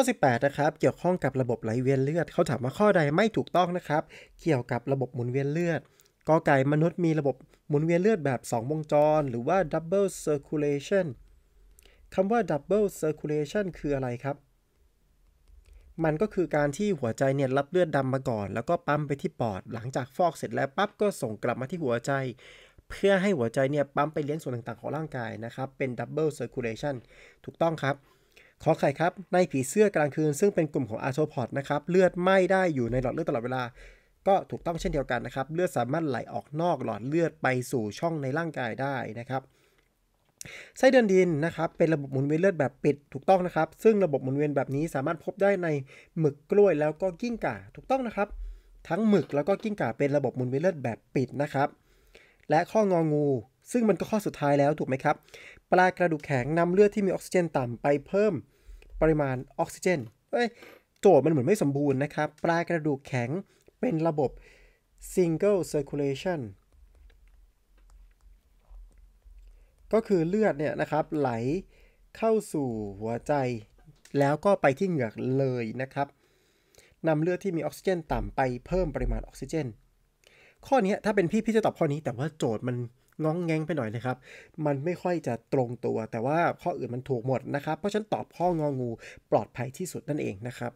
ข้อ18นะครับเกี่ยวข้องกับระบบไหลเวียนเลือดเขาถามว่าข้อใดไม่ถูกต้องนะครับ เกี่ยวกับระบบหมุนเวียนเลือดกอไก่มนุษย์มีระบบหมุนเวียนเลือดแบบ 2 วงจร หรือว่า double circulation คำว่า double circulation คืออะไรครับ มันก็คือการที่หัวใจเนี่ยรับเลือดดำมาก่อน แล้วก็ปั๊มไปที่ปอด หลังจากฟอกเสร็จแล้วปั๊บก็ส่งกลับมาที่หัวใจ เพื่อให้หัวใจเนี่ยปั๊มไปเลี้ยงส่วนต่าง ๆ ของร่างกายนะครับ เป็น double circulation ถูกต้องครับขอไข่ครับ ในผีเสื้อกลางคืนซึ่งเป็นกลุ่มของอาร์โทพอดนะครับเลือดไหม้ได้อยู่ในหลอดเลือดตลอดเวลา ก็ถูกต้องเช่นเดียวกันนะครับเลือดสามารถไหลออกนอกหลอดเลือดไปสู่ช่องในร่างกายได้นะครับไส้เดือนดินนะครับเป็นระบบหมุนเวียนเลือดแบบปิดถูกต้องนะครับ ซึ่งระบบหมุนเวียนแบบนี้สามารถพบได้ในหมึกกล้วย แล้วก็กิ้งก่าถูกต้องนะครับ ทั้งหมึกแล้วก็กิ้งก่าเป็นระบบหมุนเวียนเลือดแบบปิดนะครับ และข้ององูซึ่งมันก็ข้อสุดท้ายแล้วถูกไหมครับ ปลากระดูกแข็งนำเลือดที่มีออกซิเจนต่ำไปเพิ่มปริมาณออกซิเจนเอ้ย โจทย์มันเหมือนไม่สมบูรณ์นะครับปลากระดูกแข็งเป็นระบบ single circulation ก็คือเลือดเนี่ยนะครับไหลเข้าสู่หัวใจ แล้วก็ไปที่เหงือกเลยนะครับนำเลือดที่มีออกซิเจนต่ำไปเพิ่มปริมาณออกซิเจน ข้อนี้ถ้าเป็นพี่พี่จะตอบข้อนี้แต่ว่าโจทย์มันง้องแงงไปหน่อยนะครับ มันไม่ค่อยจะตรงตัว แต่ว่าข้ออื่นมันถูกหมดนะครับ เพราะฉันตอบข้ององู ปลอดภัยที่สุดนั่นเองนะครับ